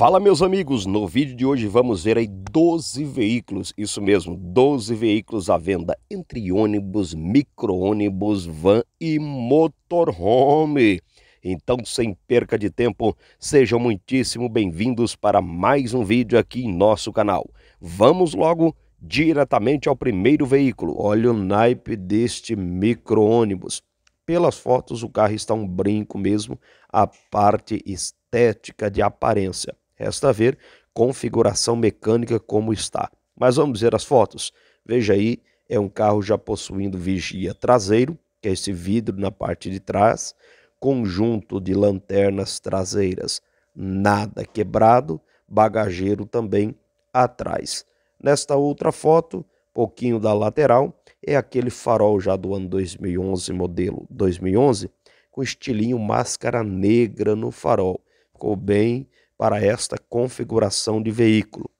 Fala meus amigos, no vídeo de hoje vamos ver aí 12 veículos, isso mesmo, 12 veículos à venda entre ônibus, micro-ônibus, van e motorhome. Então, sem perca de tempo, sejam muitíssimo bem-vindos para mais um vídeo aqui em nosso canal. Vamos logo diretamente ao primeiro veículo. Olha o naipe deste micro-ônibus. Pelas fotos, o carro está um brinco mesmo, a parte estética de aparência. Resta ver configuração mecânica como está. Mas vamos ver as fotos. Veja aí, é um carro já possuindo vigia traseiro, que é esse vidro na parte de trás, conjunto de lanternas traseiras, nada quebrado, bagageiro também atrás. Nesta outra foto, pouquinho da lateral, é aquele farol já do ano 2011, modelo 2011, com estilinho máscara negra no farol. Ficou bem para esta configuração de veículo.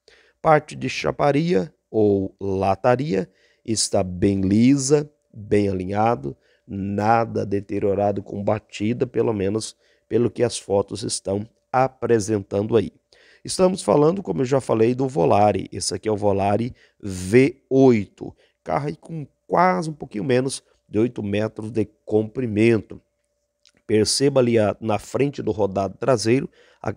Parte de chaparia ou lataria está bem lisa, bem alinhado, nada deteriorado com batida, pelo menos pelo que as fotos estão apresentando aí. Estamos falando, como eu já falei, do Volare. Esse aqui é o Volare V8. Carro aí com quase um pouquinho menos de 8 metros de comprimento. Perceba ali a, na frente do rodado traseiro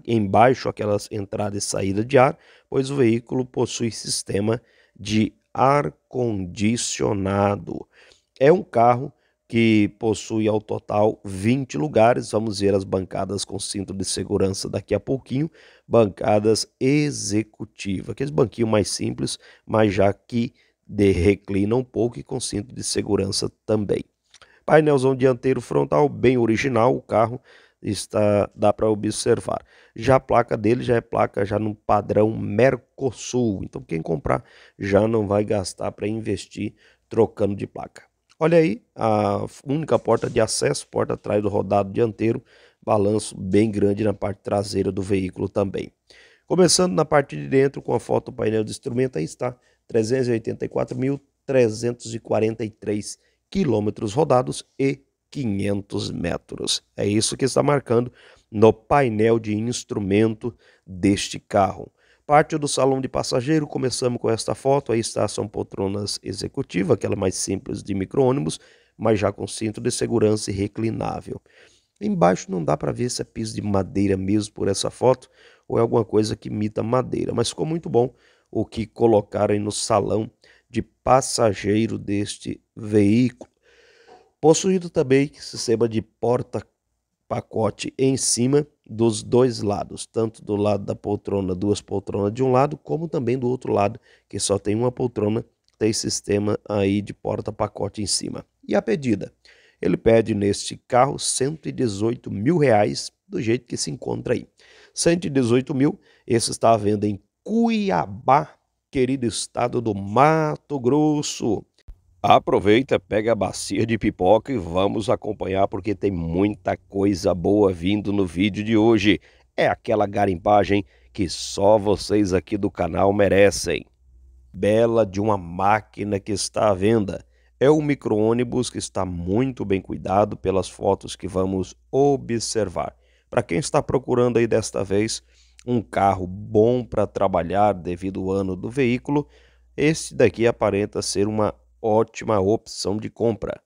embaixo aquelas entrada e saída de ar, pois o veículo possui sistema de ar condicionado. É um carro que possui ao total 20 lugares. Vamos ver as bancadas com cinto de segurança daqui a pouquinho. Bancadas executivas, aqueles banquinhos mais simples, mas já que de reclina um pouco e com cinto de segurança também. Painelzão dianteiro frontal, bem original o carro, está dá para observar. Já a placa dele já é placa já no padrão Mercosul. Então quem comprar já não vai gastar para investir trocando de placa. Olha aí, a única porta de acesso, porta atrás do rodado dianteiro, balanço bem grande na parte traseira do veículo também. Começando na parte de dentro com a foto do painel de instrumento, aí está 384.343 quilômetros rodados e 500 metros. É isso que está marcando no painel de instrumento deste carro. Parte do salão de passageiro, começamos com esta foto, aí está são poltronas executiva, aquela mais simples de micro-ônibus, mas já com cinto de segurança e reclinável. Embaixo não dá para ver se é piso de madeira mesmo por essa foto ou é alguma coisa que imita madeira, mas ficou muito bom o que colocaram no salão de passageiro deste veículo possuído também sistema de porta-pacote em cima dos dois lados, tanto do lado da poltrona, duas poltronas de um lado, como também do outro lado, que só tem uma poltrona, tem sistema aí de porta-pacote em cima. E a pedida? Ele pede neste carro 118 mil reais, do jeito que se encontra aí. 118 mil, esse está à venda em Cuiabá, querido estado do Mato Grosso. Aproveita, pega a bacia de pipoca e vamos acompanhar porque tem muita coisa boa vindo no vídeo de hoje. É aquela garimpagem que só vocês aqui do canal merecem. Bela de uma máquina que está à venda. É um micro-ônibus que está muito bem cuidado pelas fotos que vamos observar. Para quem está procurando aí desta vez um carro bom para trabalhar devido ao ano do veículo, esse daqui aparenta ser uma ótima opção de compra.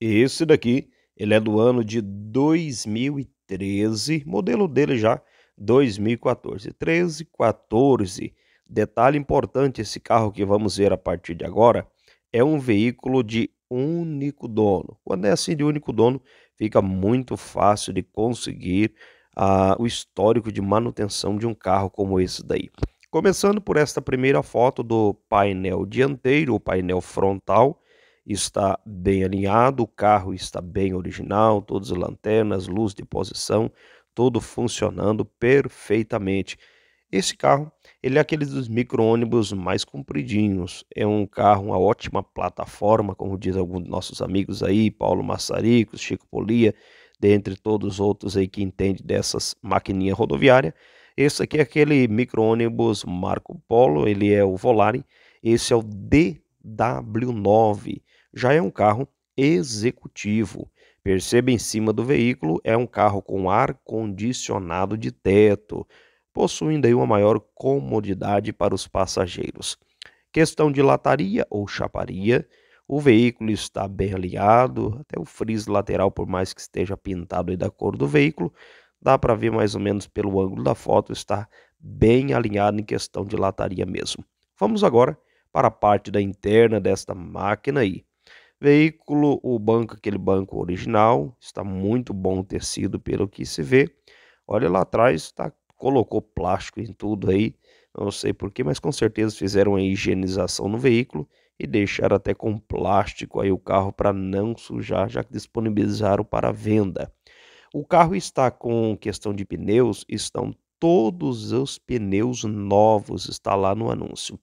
Esse daqui, ele é do ano de 2013, modelo dele já 2014, 13, 14. Detalhe importante, esse carro que vamos ver a partir de agora é um veículo de único dono. Quando é assim de único dono, fica muito fácil de conseguir ah, o histórico de manutenção de um carro como esse daí. Começando por esta primeira foto do painel dianteiro, o painel frontal está bem alinhado, o carro está bem original, todas as lanternas, luz de posição, tudo funcionando perfeitamente. Esse carro, ele é aquele dos micro-ônibus mais compridinhos. É um carro, uma ótima plataforma, como diz alguns dos nossos amigos aí, Paulo Massarico, Chico Polia, dentre todos os outros aí que entende dessas maquininhas rodoviárias. Esse aqui é aquele micro-ônibus Marco Polo, ele é o Volare, esse é o DW9, já é um carro executivo. Perceba em cima do veículo, é um carro com ar condicionado de teto, possuindo aí uma maior comodidade para os passageiros. Questão de lataria ou chaparia, o veículo está bem alinhado, até o fris lateral, por mais que esteja pintado da cor do veículo, Dá para ver mais ou menos pelo ângulo da foto, está bem alinhado em questão de lataria mesmo. Vamos agora para a parte da interna desta máquina aí. Veículo, o banco, aquele banco original, está muito bom o tecido pelo que se vê. Olha lá atrás, tá, colocou plástico em tudo aí, não sei porquê, mas com certeza fizeram a higienização no veículo e deixaram até com plástico aí o carro para não sujar, já que disponibilizaram para venda. O carro está com questão de pneus, estão todos os pneus novos, está lá no anúncio.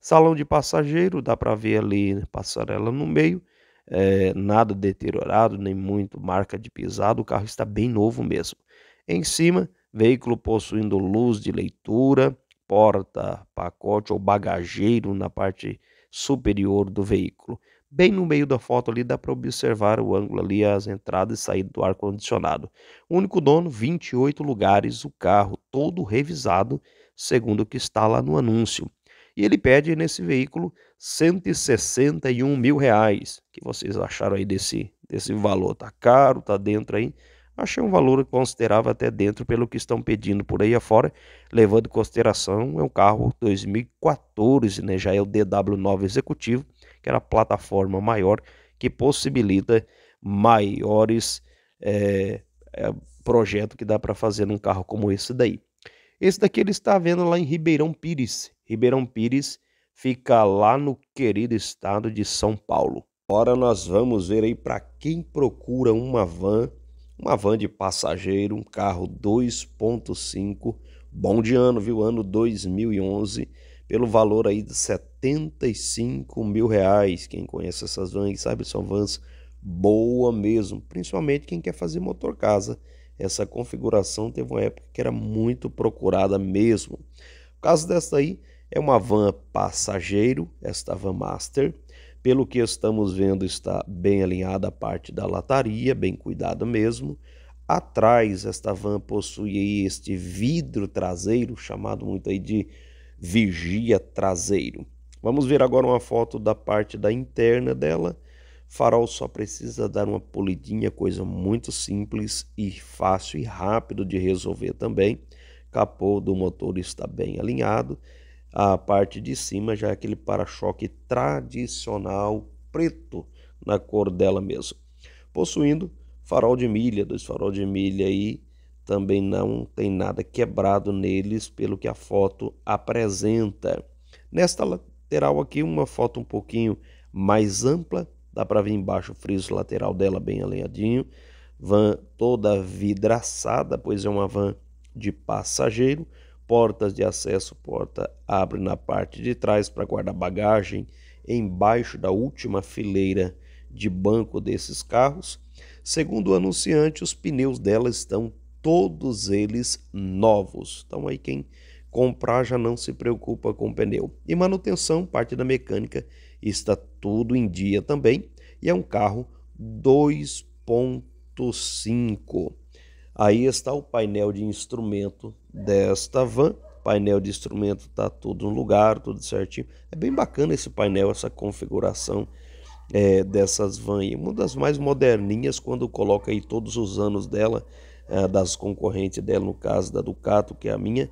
Salão de passageiro, dá para ver ali passarela no meio, é, nada deteriorado, nem muito marca de pisado, o carro está bem novo mesmo. Em cima, veículo possuindo luz de leitura, porta, pacote ou bagageiro na parte superior do veículo. Bem no meio da foto ali dá para observar o ângulo ali, as entradas e saídas do ar-condicionado. Único dono, 28 lugares, o carro todo revisado, segundo o que está lá no anúncio. E ele pede nesse veículo 161 mil reais. O que vocês acharam aí desse, desse valor? Tá caro, tá dentro aí? Achei um valor considerável até dentro pelo que estão pedindo por aí afora, levando em consideração é um carro 2014, né? Já é o DW9 executivo que a plataforma maior que possibilita maiores é, eh, é, eh, projetos que dá para fazer num carro como esse daí. Esse daqui ele está vendo lá em Ribeirão Pires. Ribeirão Pires fica lá no querido estado de São Paulo. Agora nós vamos ver aí para quem procura uma van, uma van de passageiro, um carro 2.5, bom de ano, viu? Ano 2011, pelo valor aí de 70 75 mil reais. Quem conhece essas vans sabe que são vans boa mesmo, principalmente quem quer fazer motor casa. Essa configuração teve uma época que era muito procurada mesmo. O caso desta aí é uma van passageiro, esta van master. Pelo que estamos vendo, está bem alinhada a parte da lataria, bem cuidada mesmo. Atrás, esta van possui este vidro traseiro, chamado muito aí de vigia traseiro. Vamos ver agora uma foto da parte da interna dela. Farol só precisa dar uma polidinha, coisa muito simples e fácil e rápido de resolver também. Capô do motor está bem alinhado. A parte de cima já é aquele para-choque tradicional preto na cor dela mesmo. Possuindo farol de milha, dois farol de milha aí também não tem nada quebrado neles, pelo que a foto apresenta. Nesta lateral aqui uma foto um pouquinho mais ampla, dá para ver embaixo o friso lateral dela bem alinhadinho. Van toda vidraçada, pois é uma van de passageiro. Portas de acesso, porta abre na parte de trás para guardar bagagem, embaixo da última fileira de banco desses carros. Segundo o anunciante, os pneus dela estão todos eles novos. Então aí quem comprar já não se preocupa com o pneu. E manutenção, parte da mecânica, está tudo em dia também. E é um carro 2.5. Aí está o painel de instrumento desta van. Painel de instrumento está tudo no lugar, tudo certinho. É bem bacana esse painel, essa configuração é, dessas vans. Uma das mais moderninhas quando coloca aí todos os anos dela, é, das concorrentes dela, no caso da Ducato, que é a minha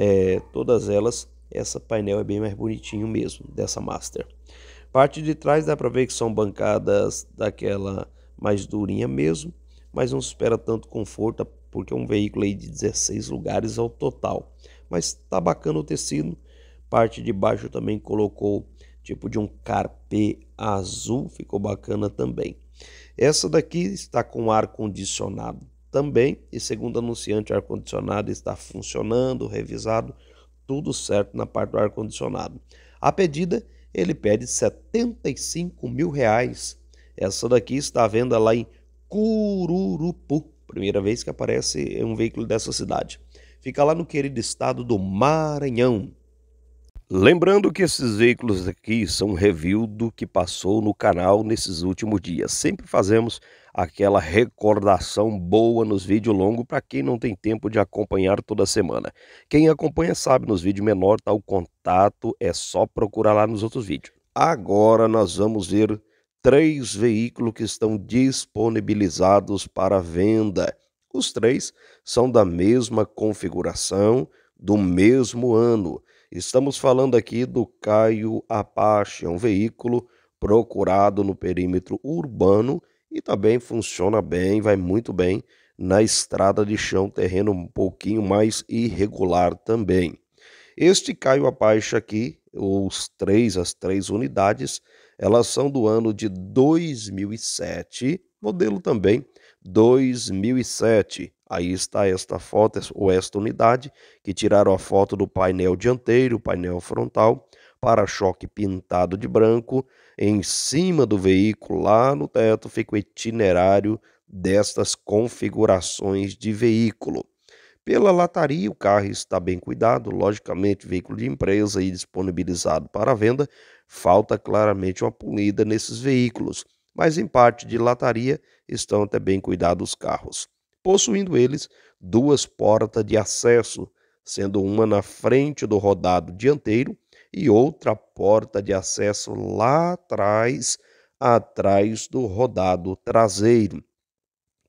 é, todas elas, essa painel é bem mais bonitinho mesmo, dessa Master. Parte de trás dá para ver que são bancadas daquela mais durinha mesmo, mas não se espera tanto conforto porque é um veículo aí de 16 lugares ao total. Mas tá bacana o tecido. Parte de baixo também colocou tipo de um carpê azul, ficou bacana também. Essa daqui está com ar condicionado também. E segundo anunciante, o ar-condicionado está funcionando, revisado, tudo certo na parte do ar-condicionado. A pedida, ele pede 75 mil reais. Essa daqui está à venda lá em Cururupu. Primeira vez que aparece um veículo dessa cidade. Fica lá no querido estado do Maranhão. Lembrando que esses veículos aqui são review do que passou no canal nesses últimos dias. Sempre fazemos aquela recordação boa nos vídeos longos para quem não tem tempo de acompanhar toda semana. Quem acompanha sabe, nos vídeos menores está o contato, é só procurar lá nos outros vídeos. Agora nós vamos ver três veículos que estão disponibilizados para venda. Os três são da mesma configuração, do mesmo ano. Estamos falando aqui do Caio Apache, é um veículo procurado no perímetro urbano e também funciona bem, vai muito bem na estrada de chão, terreno um pouquinho mais irregular também. Este Caio Apache aqui, os três, as três unidades, elas são do ano de 2007, modelo também 2007. Aí está esta foto ou esta unidade que tiraram a foto do painel dianteiro, painel frontal, para-choque pintado de branco em cima do veículo, lá no teto, fica o itinerário destas configurações de veículo. Pela lataria, o carro está bem cuidado, logicamente, veículo de empresa e disponibilizado para venda. Falta claramente uma polida nesses veículos, mas em parte de lataria estão até bem cuidados os carros, possuindo eles duas portas de acesso, sendo uma na frente do rodado dianteiro e outra porta de acesso lá atrás, atrás do rodado traseiro.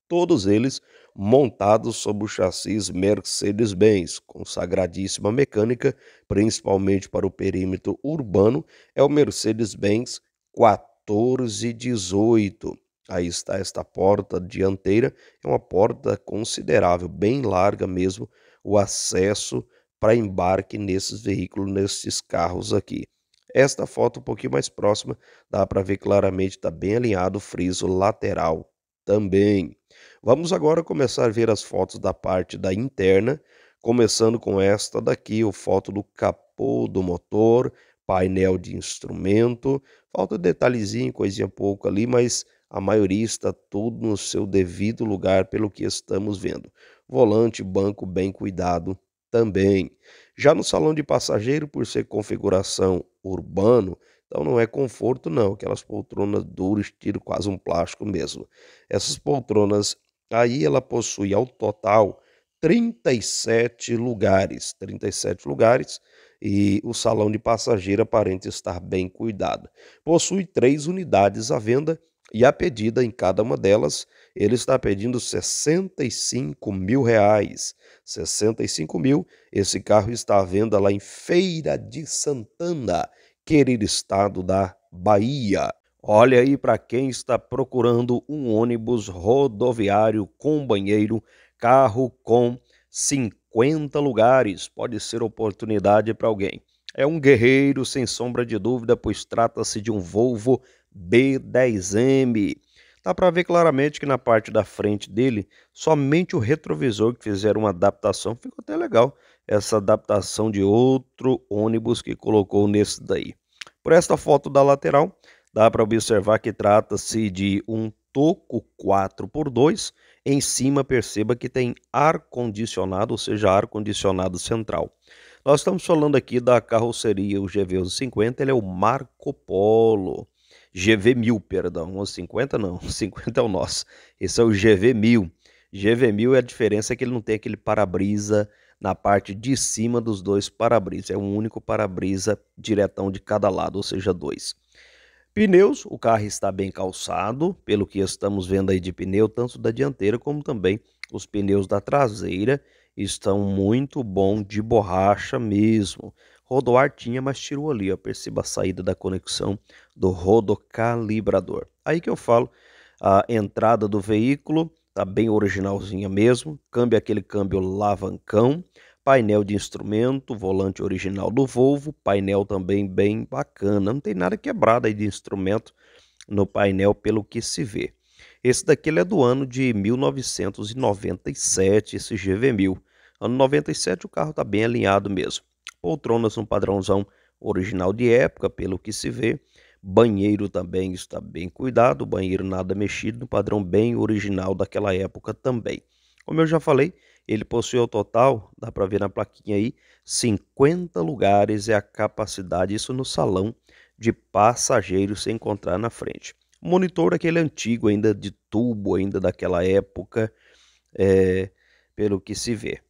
Todos eles montados sob o chassi Mercedes-Benz, consagradíssima mecânica, principalmente para o perímetro urbano, é o Mercedes-Benz 1418. Aí está esta porta dianteira, é uma porta considerável, bem larga mesmo, o acesso para embarque nesses veículos, nesses carros aqui. Esta foto um pouquinho mais próxima, dá para ver claramente, está bem alinhado o friso lateral também. Vamos agora começar a ver as fotos da parte da interna, começando com esta daqui, o foto do capô do motor, painel de instrumento, falta detalhezinho, coisinha pouco ali, mas a maioria está tudo no seu devido lugar pelo que estamos vendo. Volante, banco bem cuidado, também. Já no salão de passageiro, por ser configuração urbano, então não é conforto não, aquelas poltronas duras, tiro quase um plástico mesmo. Essas poltronas aí ela possui ao total 37 lugares, 37 lugares e o salão de passageiro aparenta estar bem cuidado. Possui três unidades à venda e à pedida em cada uma delas ele está pedindo 65 mil reais. 65 mil, esse carro está à venda lá em Feira de Santana, querido estado da Bahia. Olha aí para quem está procurando um ônibus rodoviário com banheiro, carro com 50 lugares, pode ser oportunidade para alguém. É um guerreiro, sem sombra de dúvida, pois trata-se de um Volvo B10M. Dá para ver claramente que na parte da frente dele, somente o retrovisor que fizeram uma adaptação, ficou até legal essa adaptação de outro ônibus que colocou nesse daí. Por esta foto da lateral, dá para observar que trata-se de um toco 4x2. Em cima, perceba que tem ar-condicionado, ou seja, ar-condicionado central. Nós estamos falando aqui da carroceria, o GV50, ele é o Marco Polo. GV1000, perdão, ou 50 não, 50 é o nosso. Esse é o GV1000. GV1000 é a diferença que ele não tem aquele para-brisa na parte de cima dos dois para-brisa, é um único para-brisa diretão de cada lado, ou seja, dois. Pneus, o carro está bem calçado, pelo que estamos vendo aí de pneu, tanto da dianteira como também os pneus da traseira estão muito bom de borracha mesmo. Rodoar tinha, mas tirou ali. Ó, perceba a saída da conexão do rodocalibrador. Aí que eu falo a entrada do veículo, tá bem originalzinha mesmo. Câmbio aquele câmbio lavancão, painel de instrumento, volante original do Volvo, painel também bem bacana. Não tem nada quebrado aí de instrumento no painel pelo que se vê. Esse daqui é do ano de 1997, esse GV1000. Ano 97 o carro está bem alinhado mesmo poltronas no padrãozão original de época, pelo que se vê. Banheiro também está bem cuidado, banheiro nada mexido, no padrão bem original daquela época também. Como eu já falei, ele possui ao total, dá para ver na plaquinha aí, 50 lugares é a capacidade, isso no salão de passageiros se encontrar na frente. Monitor é aquele antigo ainda de tubo ainda daquela época, é, pelo que se vê.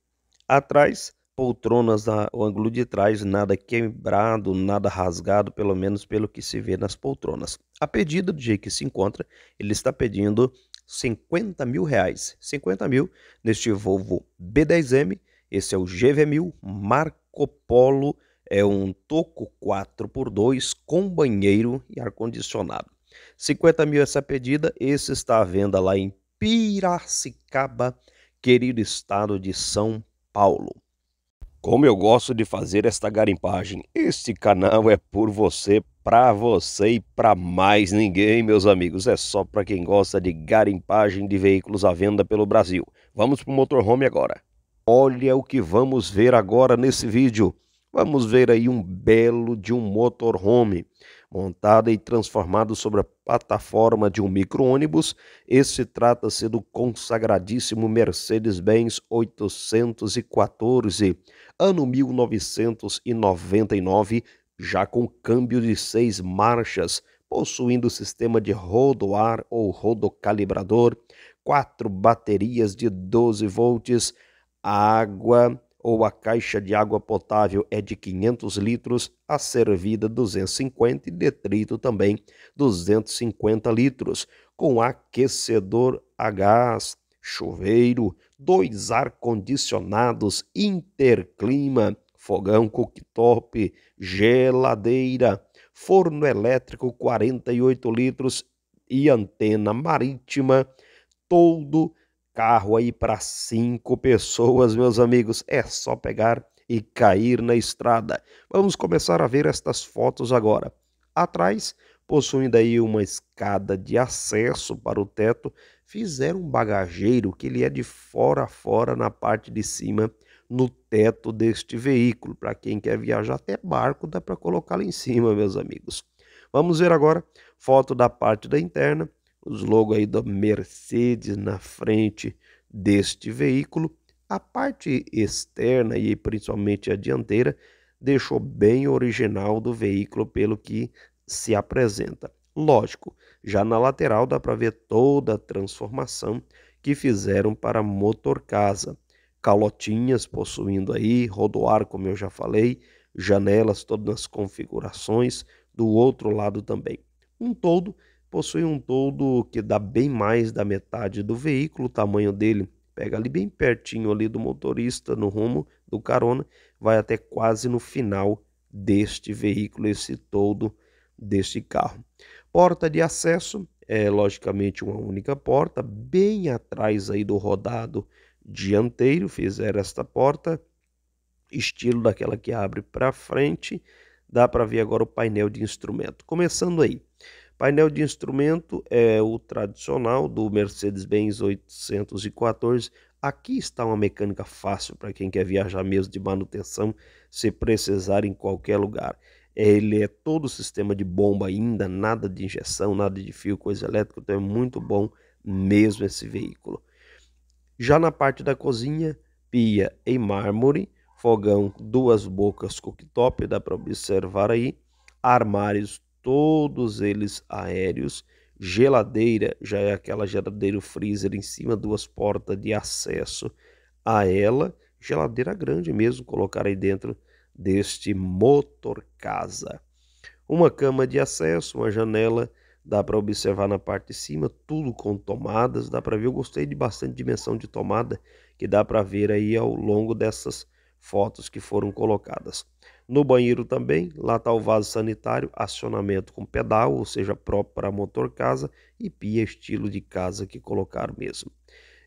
Atrás poltronas o ângulo de trás, nada quebrado, nada rasgado, pelo menos pelo que se vê nas poltronas. A pedido do jeito que se encontra, ele está pedindo 50 mil reais. 50 mil neste Volvo B10M, esse é o GV1000 Marco Polo, é um toco 4x2 com banheiro e ar-condicionado. 50 mil essa pedida, esse está à venda lá em Piracicaba, querido estado de São Paulo. Como eu gosto de fazer esta garimpagem. Este canal é por você, para você e para mais ninguém, meus amigos. É só para quem gosta de garimpagem de veículos à venda pelo Brasil. Vamos para o motorhome agora. Olha o que vamos ver agora nesse vídeo. Vamos ver aí um belo de um motorhome montada e transformado sobre a plataforma de um micro-ônibus. Esse trata-se do consagradíssimo Mercedes-Benz 814, ano 1999, já com câmbio de seis marchas, possuindo sistema de rodoar ou rodocalibrador, quatro baterias de 12 volts, água ou a caixa de água potável é de 500 litros, a servida 250 e detrito também 250 litros, com aquecedor a gás, chuveiro, dois ar-condicionados, interclima, fogão cooktop, geladeira, forno elétrico 48 litros e antena marítima, todo carro aí para cinco pessoas, meus amigos. É só pegar e cair na estrada. Vamos começar a ver estas fotos agora. Atrás, possuindo aí uma escada de acesso para o teto, fizeram um bagageiro que ele é de fora a fora na parte de cima no teto deste veículo. Para quem quer viajar até barco, dá para colocar lá em cima, meus amigos. Vamos ver agora foto da parte da interna os logos aí da Mercedes na frente deste veículo. A parte externa e principalmente a dianteira deixou bem original do veículo pelo que se apresenta. Lógico, já na lateral dá para ver toda a transformação que fizeram para motor casa. Calotinhas possuindo aí, rodoar, como eu já falei, janelas todas as configurações, do outro lado também. Um todo possui um toldo que dá bem mais da metade do veículo, o tamanho dele. Pega ali bem pertinho ali do motorista, no rumo do carona, vai até quase no final deste veículo, esse toldo deste carro. Porta de acesso é logicamente uma única porta, bem atrás aí do rodado dianteiro, fizeram esta porta, estilo daquela que abre para frente, dá para ver agora o painel de instrumento. Começando aí, Painel de instrumento é o tradicional do Mercedes-Benz 814. Aqui está uma mecânica fácil para quem quer viajar mesmo de manutenção, se precisar em qualquer lugar. Ele é todo sistema de bomba ainda, nada de injeção, nada de fio, coisa elétrica, então é muito bom mesmo esse veículo. Já na parte da cozinha, pia em mármore, fogão duas bocas cooktop, dá para observar aí, armários todos eles aéreos. Geladeira já é aquela geladeira freezer em cima, duas portas de acesso a ela. Geladeira grande mesmo, colocar aí dentro deste motor casa. Uma cama de acesso, uma janela, dá para observar na parte de cima, tudo com tomadas, dá para ver, eu gostei de bastante dimensão de tomada que dá para ver aí ao longo dessas fotos que foram colocadas. No banheiro também, lá está o vaso sanitário, acionamento com pedal, ou seja, próprio para motor casa e pia estilo de casa que colocaram mesmo.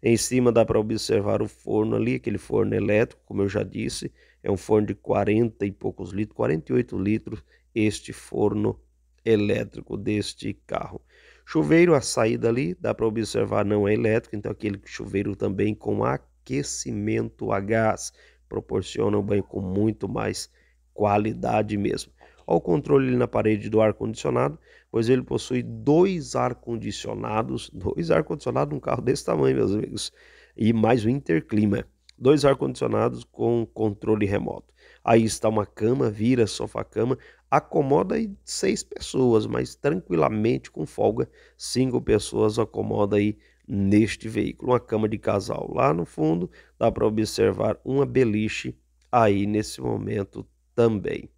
Em cima dá para observar o forno ali, aquele forno elétrico, como eu já disse, é um forno de 40 e poucos litros, 48 litros, este forno elétrico deste carro. Chuveiro, a saída ali, dá para observar, não é elétrico, então aquele chuveiro também com aquecimento a gás, proporciona um banho com muito mais qualidade mesmo. Olha o controle ali na parede do ar-condicionado, pois ele possui dois ar-condicionados, dois ar-condicionados num carro desse tamanho, meus amigos, e mais o interclima. Dois ar-condicionados com controle remoto. Aí está uma cama, vira sofá-cama, acomoda aí seis pessoas, mas tranquilamente, com folga, cinco pessoas acomoda aí neste veículo. Uma cama de casal lá no fundo, dá para observar uma beliche aí nesse momento também.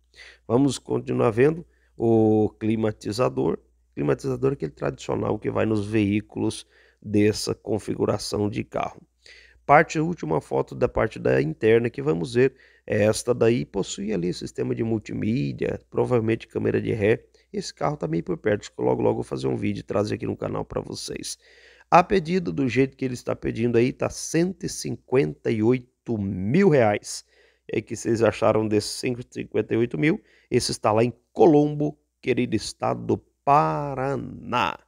Vamos continuar vendo o climatizador. Climatizador é aquele tradicional que vai nos veículos dessa configuração de carro. Parte última foto da parte da interna que vamos ver é esta daí, possui ali sistema de multimídia, provavelmente câmera de ré. Esse carro está meio por perto, acho que logo logo vou fazer um vídeo e trazer aqui no canal para vocês. A pedido, do jeito que ele está pedindo aí, tá 158 mil reais é que vocês acharam desses 158 mil. Esse está lá em Colombo, querido estado do Paraná.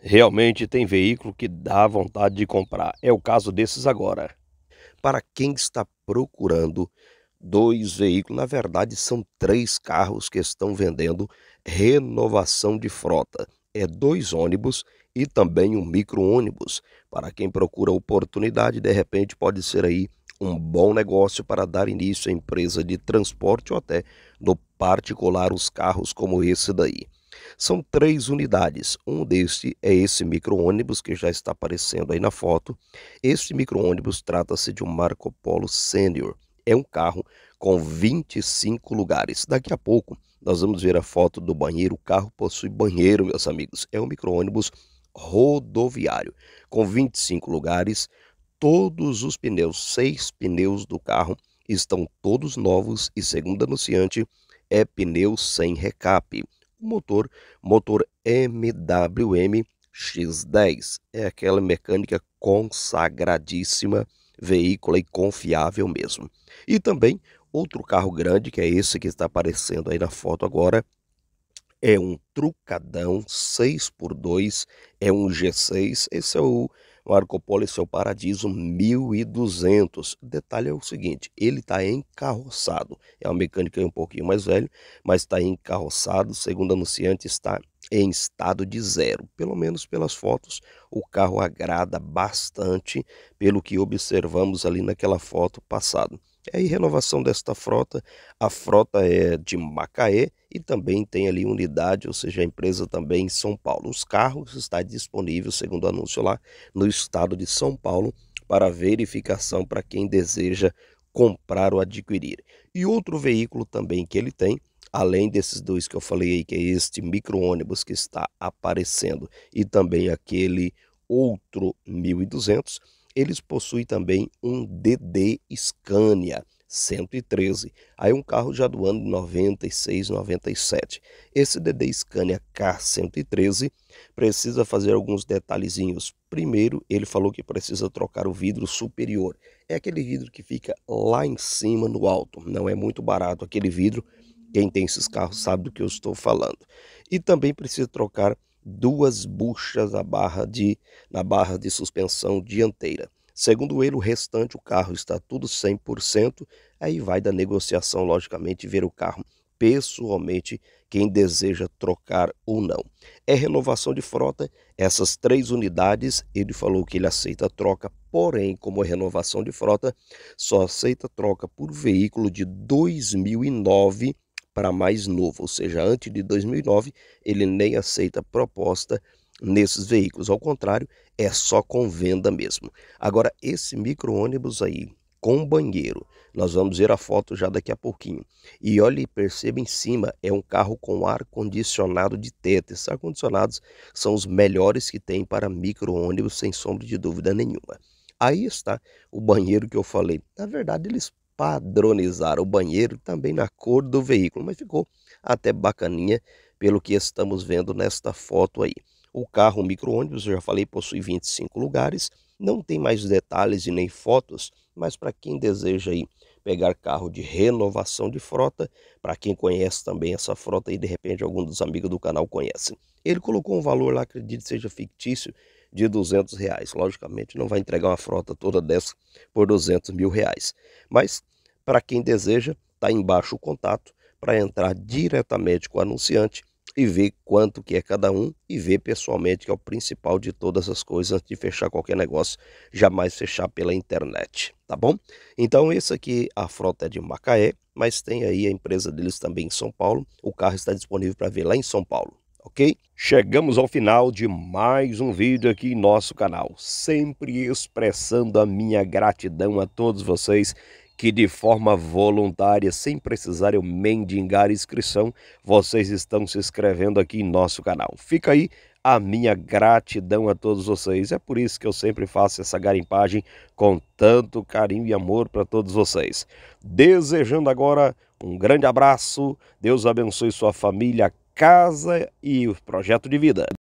Realmente tem veículo que dá vontade de comprar. É o caso desses agora. Para quem está procurando dois veículos, na verdade são três carros que estão vendendo renovação de frota. É dois ônibus e também um micro-ônibus. Para quem procura oportunidade, de repente pode ser aí um bom negócio para dar início à empresa de transporte ou até no particular os carros como esse daí. São três unidades. Um deste é esse micro-ônibus que já está aparecendo aí na foto. Este micro-ônibus trata-se de um Marco Polo Sênior. É um carro com 25 lugares. Daqui a pouco nós vamos ver a foto do banheiro. O carro possui banheiro, meus amigos. É um micro-ônibus rodoviário com 25 lugares, todos os pneus, seis pneus do carro, estão todos novos e, segundo anunciante, é pneu sem recape. O motor, motor MWM X10, é aquela mecânica consagradíssima, veículo e confiável mesmo. E também outro carro grande, que é esse que está aparecendo aí na foto agora, é um trucadão 6x2, é um G6, esse é o Marco arco e é seu Paradiso 1200. Detalhe é o seguinte, ele está encarroçado. É uma mecânica um pouquinho mais velho, mas está encarroçado, segundo anunciante, está em estado de zero. Pelo menos pelas fotos, o carro agrada bastante pelo que observamos ali naquela foto passada. É a renovação desta frota. A frota é de Macaé e também tem ali unidade, ou seja, a empresa também em São Paulo. Os carros está disponível, segundo o anúncio lá, no estado de São Paulo para verificação para quem deseja comprar ou adquirir. E outro veículo também que ele tem, além desses dois que eu falei aí, que é este micro-ônibus que está aparecendo e também aquele outro 1200, eles possuem também um DD Scania. 113. Aí um carro já do ano 96, 97. Esse DD Scania K113 precisa fazer alguns detalhezinhos. Primeiro, ele falou que precisa trocar o vidro superior. É aquele vidro que fica lá em cima no alto. Não é muito barato aquele vidro. Quem tem esses carros sabe do que eu estou falando. E também precisa trocar duas buchas na barra de, na barra de suspensão dianteira. Segundo ele, o restante, o carro está tudo 100%, aí vai da negociação, logicamente, ver o carro pessoalmente quem deseja trocar ou não. É renovação de frota, essas três unidades, ele falou que ele aceita troca, porém, como é renovação de frota, só aceita troca por veículo de 2009 para mais novo, ou seja, antes de 2009, ele nem aceita proposta nesses veículos. Ao contrário, é só com venda mesmo. Agora, esse micro-ônibus aí, com banheiro, nós vamos ver a foto já daqui a pouquinho. E olhe, perceba em cima, é um carro com ar-condicionado de teto. Esses ar-condicionados são os melhores que tem para micro-ônibus, sem sombra de dúvida nenhuma. Aí está o banheiro que eu falei. Na verdade, eles padronizaram o banheiro também na cor do veículo, mas ficou até bacaninha pelo que estamos vendo nesta foto aí. O carro micro-ônibus, eu já falei, possui 25 lugares. Não tem mais detalhes e nem fotos, mas para quem deseja aí pegar carro de renovação de frota, para quem conhece também essa frota e de repente algum dos amigos do canal conhece. Ele colocou um valor lá, acredito seja fictício, de 200 reais. Logicamente não vai entregar uma frota toda dessa por 200 mil reais. Mas para quem deseja, está embaixo o contato para entrar diretamente com o anunciante e ver quanto que é cada um e ver pessoalmente que é o principal de todas as coisas antes de fechar qualquer negócio, jamais fechar pela internet, tá bom? Então esse aqui a frota é de Macaé, mas tem aí a empresa deles também em São Paulo. O carro está disponível para ver lá em São Paulo, ok? Chegamos ao final de mais um vídeo aqui em nosso canal, sempre expressando a minha gratidão a todos vocês que de forma voluntária, sem precisar eu mendigar inscrição, vocês estão se inscrevendo aqui em nosso canal. Fica aí a minha gratidão a todos vocês. É por isso que eu sempre faço essa garimpagem com tanto carinho e amor para todos vocês. Desejando agora um grande abraço, Deus abençoe sua família, casa e o projeto de vida.